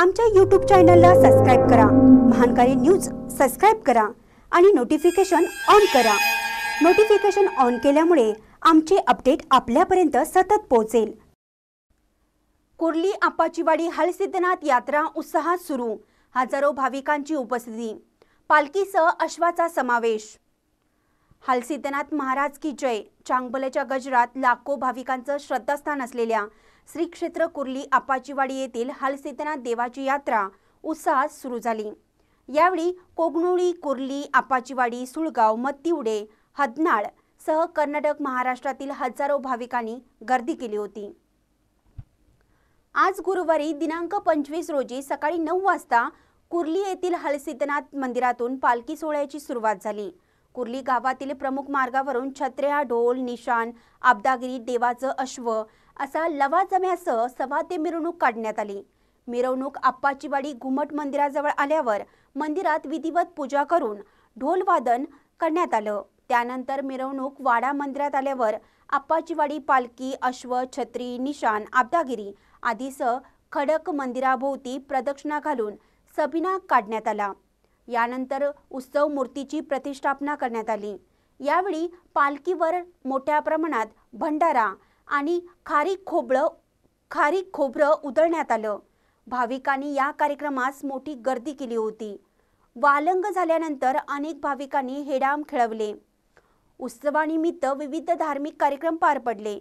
आमच्या यूट्यूब चॅनलला सबस्क्राईब करा महानकारी न्यूज सबस्क्राईब करा आणि नोटिफिकेशन ऑन करा नोटिफिकेशन ऑन केल्यामुळे आमचे अपडेट आपल्यापर्यंत सतत पोहोचेल कुर्ली आपाचीवाडी हलसिद्धनाथ यात्रा उत्साहात सुरू हजारो भाविकांची उपस्थिती पालखीसह अश्वाचा समावेश हालसिद्धनाथ महाराज की जय चांगबलेच्या गजरात लाखो भाविकांचं श्रद्धास्थान असलेल्या श्री क्षेत्र कुर्ली आपाचीवाडी येथील हालसिद्धनाथ देवाची यात्रा उत्साहात सुरू झाली यावेळी कोगनोळी कुर्ली आपाचीवाडी सुळगाव मत्तिवडे हदनाळ सह कर्नाटक महाराष्ट्रातील हजारो भाविकांनी गर्दी केली होती आज गुरुवारी दिनांक पंचवीस रोजी सकाळी नऊ वाजता कुर्ली येथील हलसिद्धनाथ मंदिरातून पालखी सोहळ्याची सुरुवात झाली कुर्ली गावातील प्रमुख मार्गावरून छत्र्या ढोल निशान आबदागिरी देवाचं अश्व असा लवा जम्यासह ते मिरवणूक काढण्यात आली मिरवणूक आप्पाचीवाडी घुमट मंदिराजवळ आल्यावर मंदिरात विधिवत पूजा करून ढोलवादन करण्यात आलं त्यानंतर मिरवणूक वाडा मंदिरात आल्यावर आप्पाचीवाडी पालखी अश्व छत्री निशान आबदागिरी आदीसह खडक मंदिराभोवती प्रदक्षिणा घालून सबिना काढण्यात आला यानंतर उत्सव मूर्तीची प्रतिष्ठापना करण्यात आली यावेळी पालखीवर मोठ्या प्रमाणात भंडारा आणि खारी खोबळं खारी खोबरं उधळण्यात आलं भाविकांनी या कार्यक्रमास मोठी गर्दी केली होती वालंग झाल्यानंतर अनेक भाविकांनी हेडाम खेळवले उत्सवानिमित्त विविध धार्मिक कार्यक्रम पार पडले